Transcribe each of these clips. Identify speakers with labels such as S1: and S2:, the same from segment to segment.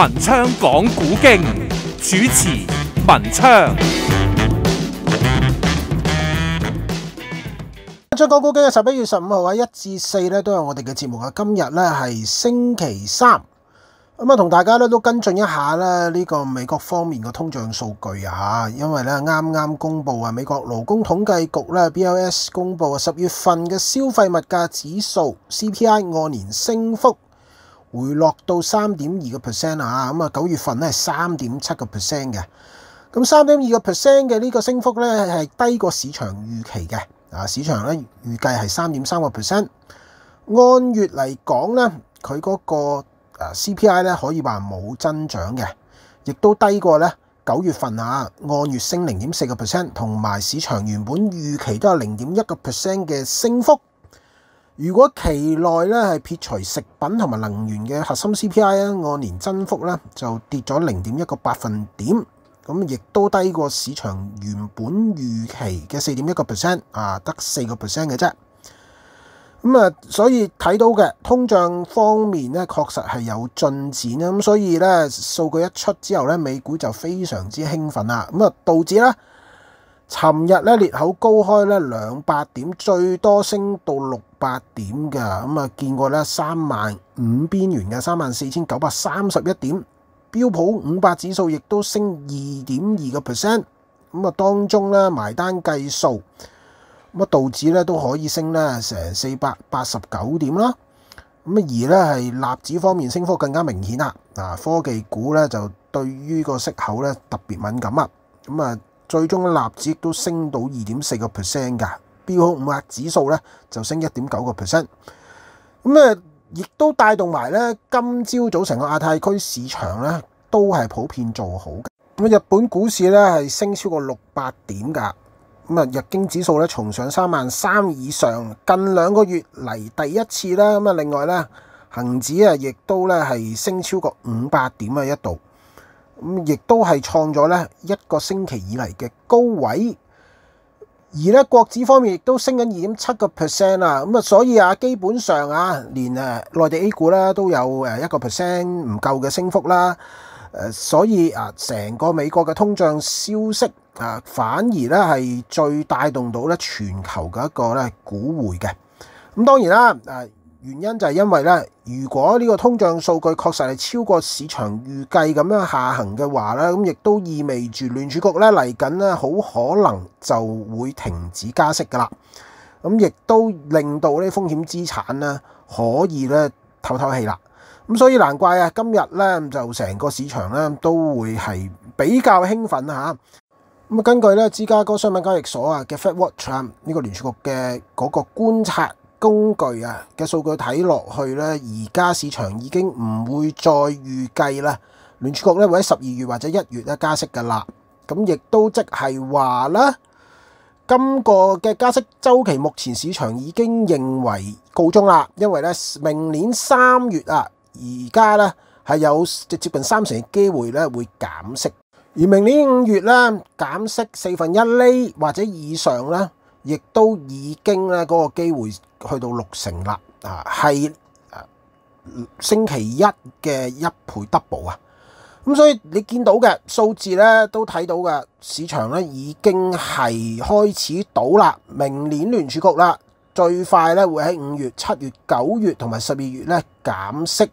S1: 文昌讲古经，主持文昌。将讲古经嘅十一月十五号啊，一至四咧都有我哋嘅节目啊。今日咧系星期三，咁啊同大家咧都跟进一下咧呢个美国方面嘅通胀数据啊，因为咧啱啱公布啊，美国劳工统计局咧 BLS 公布啊，十月份嘅消费物价指数 CPI 按年升幅。回落到三點二個 percent 啊，咁啊九月份咧係三點七個 percent 嘅，咁三點二個 percent 嘅呢個升幅咧係低過市場預期嘅，啊市場咧預計係三點三個 percent。按月嚟講咧，佢嗰個啊 CPI 咧可以話冇增長嘅，亦都低過咧九月份啊，按月升零點四個 percent，同埋市場原本預期都有零點一個 percent 嘅升幅。如果期內咧係撇除食品同埋能源嘅核心 CPI 咧，按年增幅咧就跌咗零點一個百分點，咁亦都低過市場原本預期嘅四點一個 percent 啊，得四個 percent 嘅啫。咁啊，所以睇到嘅通脹方面咧，確實係有進展啦。咁所以咧，數據一出之後咧，美股就非常之興奮啦。咁啊，導致咧。尋日咧，裂口高開咧兩百點，最多升到六百點㗎。咁啊，見過咧三萬五邊緣嘅三萬四千九百三十一點。標普五百指數亦都升二點二個 percent。咁啊，當中咧埋單計數，咁啊，道指咧都可以升咧成四百八十九點啦。咁而咧係納指方面升幅更加明顯啦，嗱科技股咧就對於個息口咧特別敏感啊。咁啊～最終嘅納指亦都升到二點四個 percent 㗎，標普五百指數咧就升一點九個 percent，咁啊，亦都帶動埋咧今朝早成個亞太區市場咧都係普遍做好嘅。咁日本股市咧係升超過六百點㗎，咁啊日經指數咧重上三萬三以上，近兩個月嚟第一次啦。咁啊另外咧，恆指啊亦都咧係升超過五百點啊一度。咁亦都係創咗咧一個星期以嚟嘅高位，而咧國指方面亦都升緊二點七個 percent 啦。咁啊，所以啊，基本上啊，連誒內地 A 股啦都有誒一個 percent 唔夠嘅升幅啦。誒，所以啊，成個美國嘅通脹消息啊，反而咧係最帶動到咧全球嘅一個咧股匯嘅。咁當然啦，誒。原因就系因为咧，如果呢个通胀数据确实系超过市场预计咁样下行嘅话咧，咁亦都意味住联储局咧嚟紧咧好可能就会停止加息噶啦，咁亦都令到呢风险资产咧可以咧透透气啦，咁所以难怪啊，今日咧就成个市场咧都会系比较兴奋啊吓，咁啊根据咧芝加哥商品交易所啊嘅 Fed Watch 呢个联储局嘅嗰个观察。工具啊嘅數據睇落去咧，而家市場已經唔會再預計啦。聯儲局咧會喺十二月或者一月咧加息㗎啦。咁亦都即係話咧，今個嘅加息周期目前市場已經認為告終啦。因為咧明年三月啊，而家咧係有直接近三成嘅機會咧會減息，而明年五月咧減息四分一厘或者以上咧，亦都已經咧嗰個機會。去到六成啦，啊，系星期一嘅一倍 double 啊，咁所以你見到嘅數字咧都睇到嘅，市場咧已經係開始倒啦。明年聯儲局啦，最快咧會喺五月、七月、九月同埋十二月咧減息，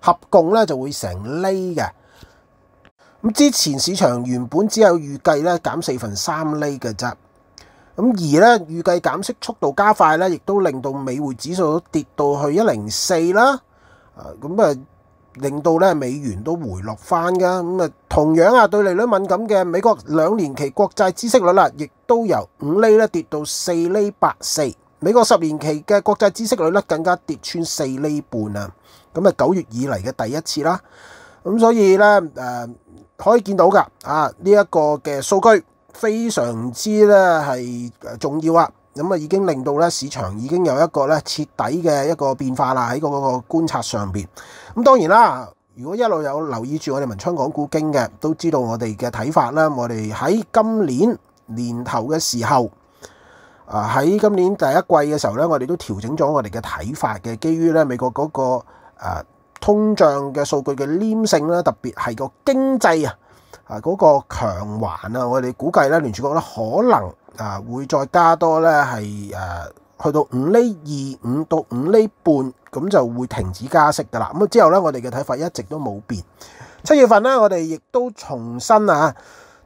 S1: 合共咧就會成呢嘅。咁之前市場原本只有預計咧減四分三厘嘅啫。咁而咧預計減息速度加快咧，亦都令到美匯指數跌到去一零四啦，啊，咁啊令到咧美元都回落翻噶，咁啊同樣啊對利率敏感嘅美國兩年期國際知息率啦，亦都由五厘咧跌到四厘八四，美國十年期嘅國際知息率咧更加跌穿四厘半啊，咁啊九月以嚟嘅第一次啦，咁所以咧誒可以見到㗎，啊呢一個嘅數據。非常之咧係重要啊！咁啊已經令到咧市場已經有一個咧徹底嘅一個變化啦，喺個個觀察上邊。咁當然啦，如果一路有留意住我哋文昌港股經嘅，都知道我哋嘅睇法啦。我哋喺今年年頭嘅時候，啊喺今年第一季嘅時候咧，我哋都調整咗我哋嘅睇法嘅，基於咧美國嗰個通脹嘅數據嘅黏性啦，特別係個經濟啊。啊嗰個強環啊，我哋估計咧聯儲局咧可能啊會再加多咧係誒去到五厘二五到五厘半咁就會停止加息噶啦。咁之後咧我哋嘅睇法一直都冇變。七月份咧我哋亦都重新啊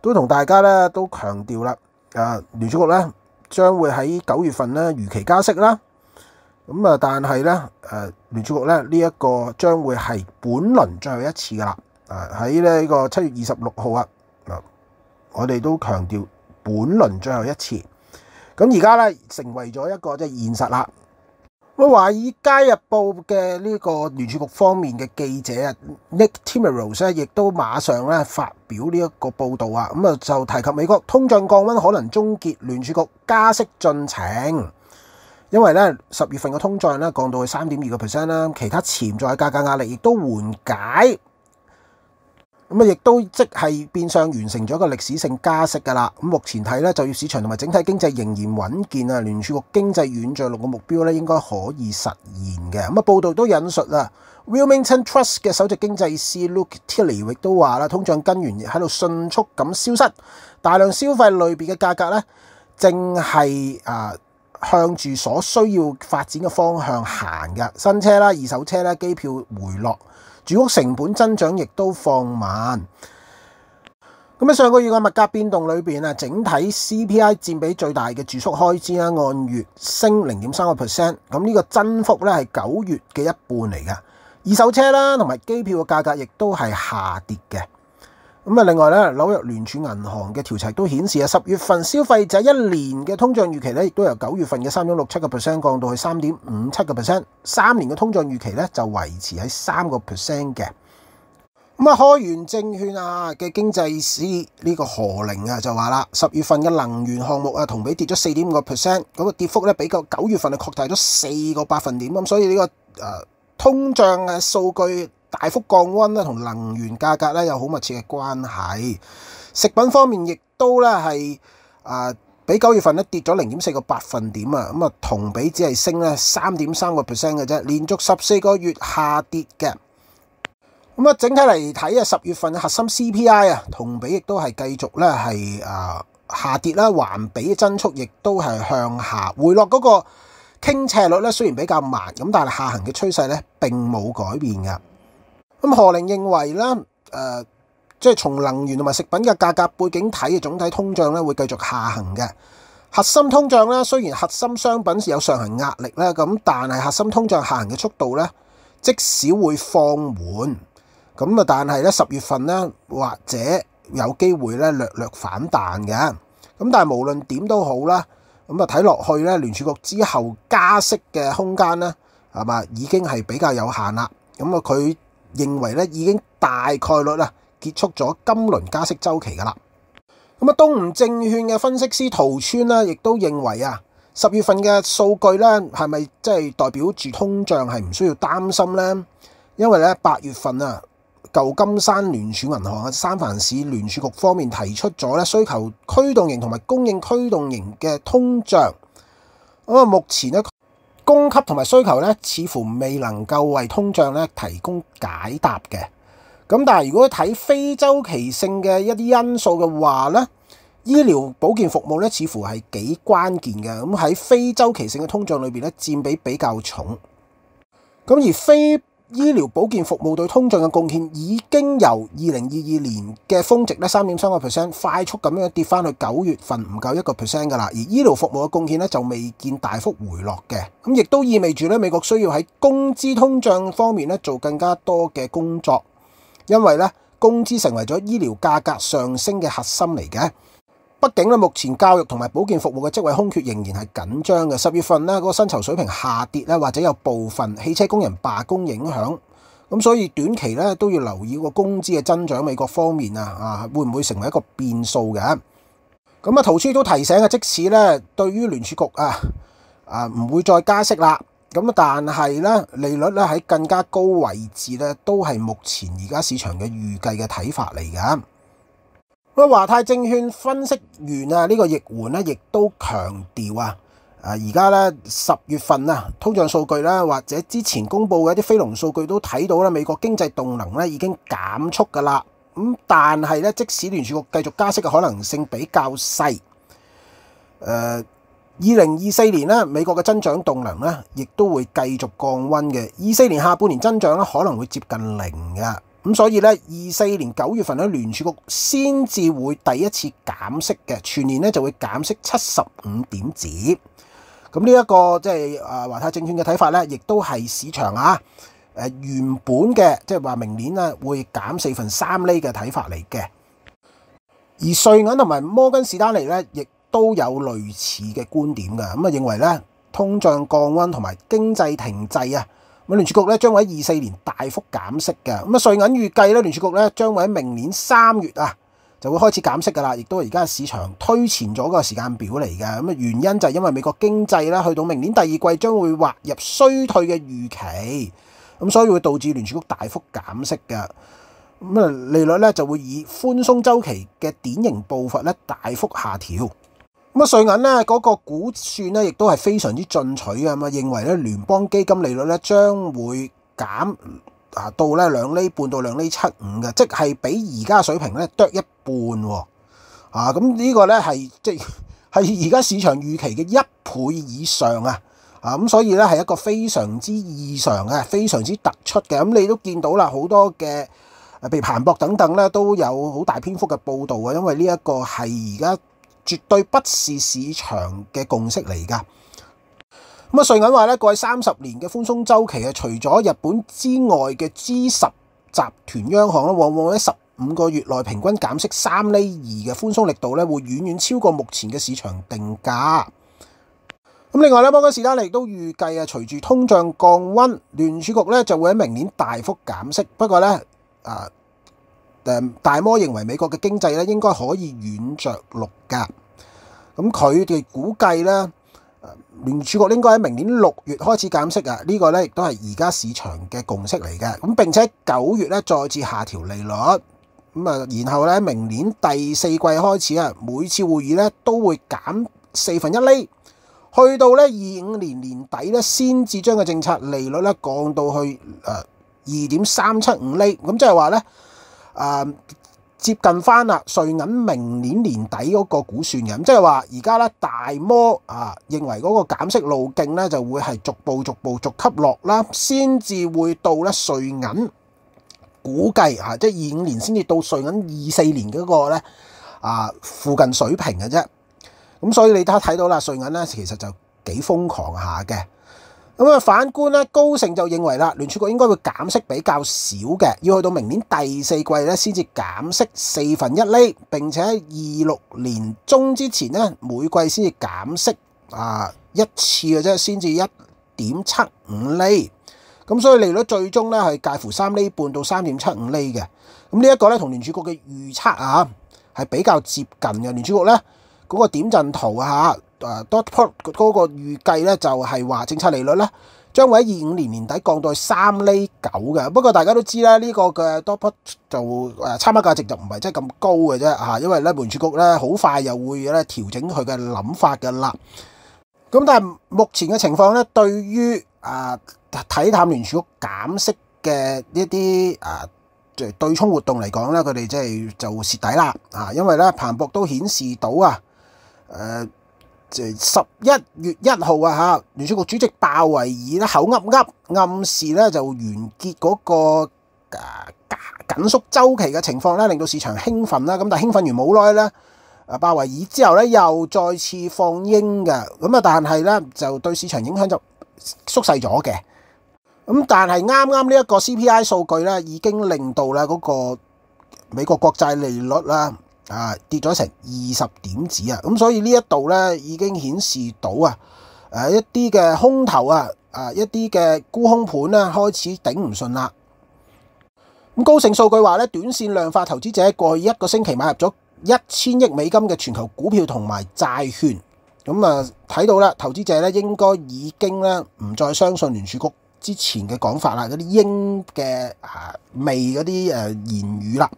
S1: 都同大家咧都強調啦。啊聯儲局咧將會喺九月份咧如期加息啦。咁啊但係咧誒聯儲局咧呢一個將會係本輪最後一次噶啦。啊！喺呢個七月二十六號啊，我哋都強調本輪最後一次。咁而家咧成為咗一個即係現實啦。我華爾街日報嘅呢個聯儲局方面嘅記者啊，Nick Timmeros 咧，亦都馬上咧發表呢一個報導啊。咁啊就提及美國通脹降温可能終結聯儲局加息進程，因為咧十月份嘅通脹咧降到去三點二個 percent 啦，其他潛在價格壓力亦都緩解。咁啊，亦都即係變相完成咗一個歷史性加息㗎啦。咁目前睇咧，就業市場同埋整體經濟仍然穩健啊。聯儲局經濟軟著六個目標咧，應該可以實現嘅。咁啊，報道都引述啦 w i l m i n g t o n Trust 嘅首席經濟師 Luke Tilley 都話啦，通脹根源喺度迅速咁消失，大量消費類別嘅價格咧，正係啊向住所需要發展嘅方向行嘅。新車啦、二手車啦、機票回落。住屋成本增長亦都放慢，咁喺上個月嘅物價變動裏面，啊，整體 CPI 佔比最大嘅住宿開支咧，按月升零點三個 percent，咁呢個增幅咧係九月嘅一半嚟噶。二手車啦同埋機票嘅價格亦都係下跌嘅。咁啊，另外咧，紐約聯儲銀行嘅調查都顯示啊，十月份消費者一年嘅通脹預期咧，亦都由九月份嘅三點六七個 percent 降到去三點五七個 percent，三年嘅通脹預期咧就維持喺三個 percent 嘅。咁啊，開源證券啊嘅經濟師呢個何凌啊就話啦，十月份嘅能源項目啊同比跌咗四點五個 percent，嗰個跌幅咧比較九月份係擴大咗四個百分點咁，所以呢個誒通脹嘅數據。大幅降温咧，同能源價格咧有好密切嘅關係。食品方面亦都咧係啊，比九月份咧跌咗零點四個百分點啊。咁啊同比只係升咧三點三個 percent 嘅啫，連續十四個月下跌嘅。咁啊整體嚟睇啊，十月份核心 CPI 啊同比亦都係繼續咧係啊下跌啦，环比增速亦都係向下回落嗰個傾斜率咧，雖然比較慢咁，但係下行嘅趨勢咧並冇改變㗎。咁何玲認為咧，誒，即係從能源同埋食品嘅價格背景睇，總體通脹咧會繼續下行嘅核心通脹咧。雖然核心商品有上行壓力咧，咁但係核心通脹下行嘅速度咧，即使會放緩咁啊，但係咧十月份咧或者有機會咧略略反彈嘅。咁但係無論點都好啦，咁啊睇落去咧，聯儲局之後加息嘅空間咧係嘛已經係比較有限啦。咁啊佢。認為咧已經大概率啊結束咗金輪加息周期㗎啦。咁啊，東吳證券嘅分析師陶川啦，亦都認為啊，十月份嘅數據咧係咪即係代表住通脹係唔需要擔心呢？因為咧八月份啊，舊金山聯儲銀行啊，三藩市聯儲局方面提出咗咧需求驅動型同埋供應驅動型嘅通脹。咁啊，目前咧。供給同埋需求咧，似乎未能夠為通脹咧提供解答嘅。咁但係如果睇非周期性嘅一啲因素嘅話咧，醫療保健服務咧似乎係幾關鍵嘅。咁喺非周期性嘅通脹裏面咧，佔比比較重。咁而非醫療保健服務對通脹嘅貢獻已經由二零二二年嘅峰值咧三點三個 percent 快速咁樣跌翻去九月份唔夠一個 percent 噶啦，而醫療服務嘅貢獻咧就未見大幅回落嘅，咁亦都意味住咧美國需要喺工資通脹方面咧做更加多嘅工作，因為咧工資成為咗醫療價格上升嘅核心嚟嘅。毕竟咧，目前教育同埋保健服务嘅职位空缺仍然系紧张嘅。十月份咧，个薪酬水平下跌咧，或者有部分汽车工人罢工影响，咁所以短期咧都要留意个工资嘅增长。美国方面啊，啊会唔会成为一个变数嘅？咁啊，图书都提醒啊，即使咧对于联储局啊啊唔会再加息啦，咁但系咧利率咧喺更加高位置咧，都系目前而家市场嘅预计嘅睇法嚟嘅。咁华泰证券分析员啊，呢个易缓咧，亦都强调啊，而家咧十月份啊，通胀数据啦，或者之前公布嘅一啲非农数据都睇到啦，美国经济动能咧已经减速噶啦。咁但系咧，即使联储局继续加息嘅可能性比较细。诶，二零二四年咧，美国嘅增长动能咧，亦都会继续降温嘅。二四年下半年增长咧，可能会接近零噶。咁所以咧，二四年九月份咧，聯儲局先至會第一次減息嘅，全年咧就會減息七十五點子。咁呢一個即係啊華泰證券嘅睇法咧，亦都係市場啊誒原本嘅即係話明年咧會減四分三厘嘅睇法嚟嘅。而瑞銀同埋摩根士丹利咧，亦都有類似嘅觀點嘅。咁啊，認為咧通脹降温同埋經濟停滯啊。咁聯儲局咧將會喺二四年大幅減息嘅。咁啊，税銀預計咧聯儲局咧將會喺明年三月啊就會開始減息噶啦，亦都而家市場推前咗個時間表嚟嘅。咁啊，原因就係因為美國經濟咧去到明年第二季將會滑入衰退嘅預期，咁所以會導致聯儲局大幅減息嘅。咁啊，利率咧就會以寬鬆週期嘅典型步伐咧大幅下調。咁啊，瑞銀咧嗰個估算咧，亦都係非常之進取啊！咁啊，認為咧聯邦基金利率咧將會減啊到咧兩厘半到兩厘七五嘅，即係比而家水平咧多一半喎。啊，咁呢個咧係即係而家市場預期嘅一倍以上啊。啊，咁所以咧係一個非常之異常嘅、非常之突出嘅。咁你都見到啦，好多嘅譬被盤博等等咧都有好大篇幅嘅報導啊，因為呢一個係而家。絕對不是市場嘅共識嚟㗎。咁啊，瑞銀話咧，過去三十年嘅寬鬆周期啊，除咗日本之外嘅 G 十集團央行咧，往往喺十五個月內平均減息三厘二嘅寬鬆力度咧，會遠遠超過目前嘅市場定價。咁另外咧，摩根士丹利都預計啊，隨住通脹降温，聯儲局咧就會喺明年大幅減息。不過咧，啊～誒大摩認為美國嘅經濟咧應該可以軟着陸㗎，咁佢哋估計咧聯儲局應該喺明年六月開始減息啊。呢個咧亦都係而家市場嘅共識嚟嘅。咁並且九月咧再次下調利率，咁啊，然後咧明年第四季開始啊，每次會議咧都會減四分一厘，去到咧二五年年底咧先至將嘅政策利率咧降到去誒二點三七五厘，咁即係話咧。啊、接近翻啦，瑞银明年年底嗰个估算嘅，即系话而家咧大摩啊认为嗰个减息路径咧就会系逐步逐步逐级落啦，先至会到咧瑞银估计啊，即系二五年先至到瑞银二四年嗰个咧啊附近水平嘅啫。咁所以你都睇到啦，瑞银咧其实就几疯狂下嘅。咁啊，反观咧，高盛就认为啦，联储局应该会减息比较少嘅，要去到明年第四季咧先至减息四分一厘，并且二六年中之前咧，每季先至减息啊一次嘅啫，先至一点七五厘。咁所以利率最终咧系介乎三厘半到三点七五厘嘅。咁呢一个咧同联储局嘅预测啊系比较接近嘅。联储局咧嗰个点阵图啊吓。誒 d o t p o t 嗰個預計咧，就係話政策利率咧，將會喺二五年年底降到三厘九嘅。不過大家都知啦，呢個嘅 d o t p o t 就誒差額價值就唔係真係咁高嘅啫嚇，因為咧聯儲局咧好快又會咧調整佢嘅諗法嘅啦。咁但係目前嘅情況咧，對於啊睇淡聯儲減息嘅一啲啊誒對沖活動嚟講咧，佢哋即係就蝕底啦啊！因為咧彭博都顯示到啊誒。十一月一号啊吓，联储局主席鲍威尔咧口噏噏暗示咧就完结嗰个啊紧缩周期嘅情况咧，令到市场兴奋啦。咁但系兴奋完冇耐咧，啊鲍威尔之后咧又再次放鹰嘅。咁啊，但系咧就对市场影响就缩细咗嘅。咁但系啱啱呢一个 CPI 数据咧，已经令到咧嗰个美国国债利率啦。啊，跌咗成二十點子啊！咁所以呢一度呢已經顯示到啊，一啲嘅空頭啊，啊一啲嘅沽空盤呢開始頂唔順啦。咁高盛數據話呢短線量化投資者過去一個星期買入咗一千億美金嘅全球股票同埋債券。咁啊，睇到啦，投資者呢應該已經呢唔再相信聯儲局之前嘅講法啦，嗰啲鷹嘅嚇未嗰啲誒言語啦。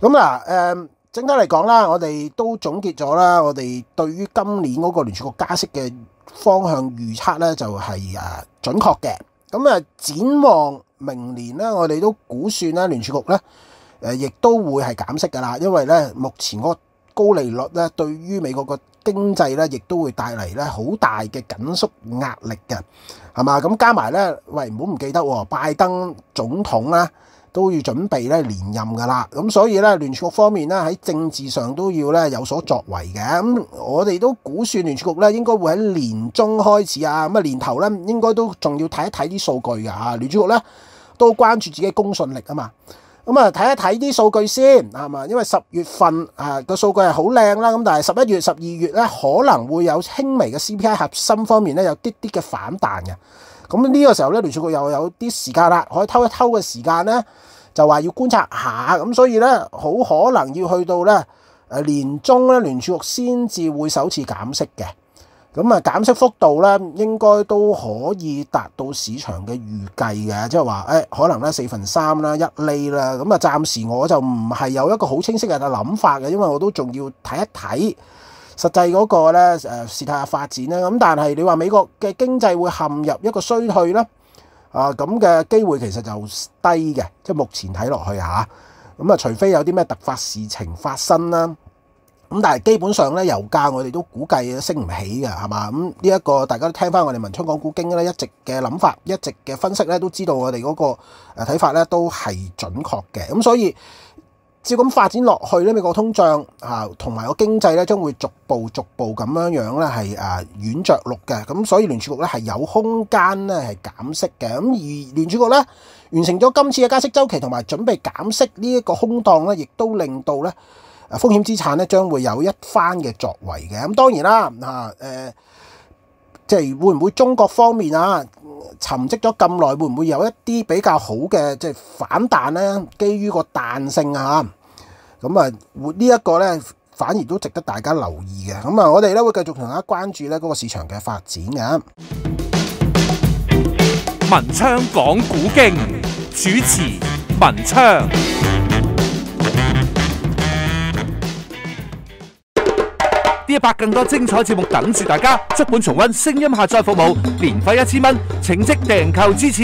S1: 咁啊誒。整体嚟讲啦，我哋都总结咗啦，我哋对于今年嗰个联储局加息嘅方向预测咧就系诶准确嘅。咁啊展望明年咧，我哋都估算啦，联储局咧亦都会系减息噶啦，因为咧目前嗰高利率咧对于美国個经济咧亦都会带嚟咧好大嘅紧缩压力嘅，系嘛？咁加埋咧，喂唔好唔记得喎，拜登总统啦。都要準備咧連任噶啦，咁所以咧聯儲局方面咧喺政治上都要咧有所作為嘅。咁我哋都估算聯儲局咧應該會喺年中開始啊，咁啊年頭咧應該都仲要睇一睇啲數據㗎嚇。聯儲局咧都關注自己公信力啊嘛，咁啊睇一睇啲數據先係嘛，因為十月份啊個數據係好靚啦，咁但係十一月、十二月咧可能會有輕微嘅 CPI 核心方面咧有啲啲嘅反彈嘅。咁呢個時候咧，聯儲局又有啲時間啦，可以偷一偷嘅時間咧，就話要觀察下，咁所以咧，好可能要去到咧誒年中咧，聯儲局先至會首次減息嘅。咁啊，減息幅度咧，應該都可以達到市場嘅預計嘅，即係話誒，可能咧四分三啦，一厘啦。咁啊，暫時我就唔係有一個好清晰嘅諗法嘅，因為我都仲要睇一睇。實際嗰個咧誒事態嘅發展咧，咁但係你話美國嘅經濟會陷入一個衰退咧啊咁嘅機會其實就低嘅，即係目前睇落去吓，咁啊，除非有啲咩突發事情發生啦。咁但係基本上咧，油價我哋都估計升唔起嘅係嘛。咁呢一個大家都聽翻我哋文昌港股經咧，一直嘅諗法，一直嘅分析咧，都知道我哋嗰個睇法咧都係準確嘅。咁所以。照咁發展落去咧，美國通脹啊，同埋個經濟咧，將會逐步逐步咁樣樣咧係誒軟着陸嘅。咁所以聯儲局咧係有空間咧係減息嘅。咁而聯儲局咧完成咗今次嘅加息周期，同埋準備減息呢一個空檔咧，亦都令到咧誒風險資產咧將會有一番嘅作為嘅。咁當然啦嚇誒，即係會唔會中國方面啊，沉積咗咁耐，會唔會有一啲比較好嘅即係反彈咧？基於個彈性啊！咁啊，呢一個咧，反而都值得大家留意嘅。咁啊，我哋咧會繼續同大家關注咧嗰個市場嘅發展嘅。文昌講古經，主持文昌。呢一百更多精彩節目等住大家，足本重溫，聲音下載服務，年費一千蚊，請即訂購支持。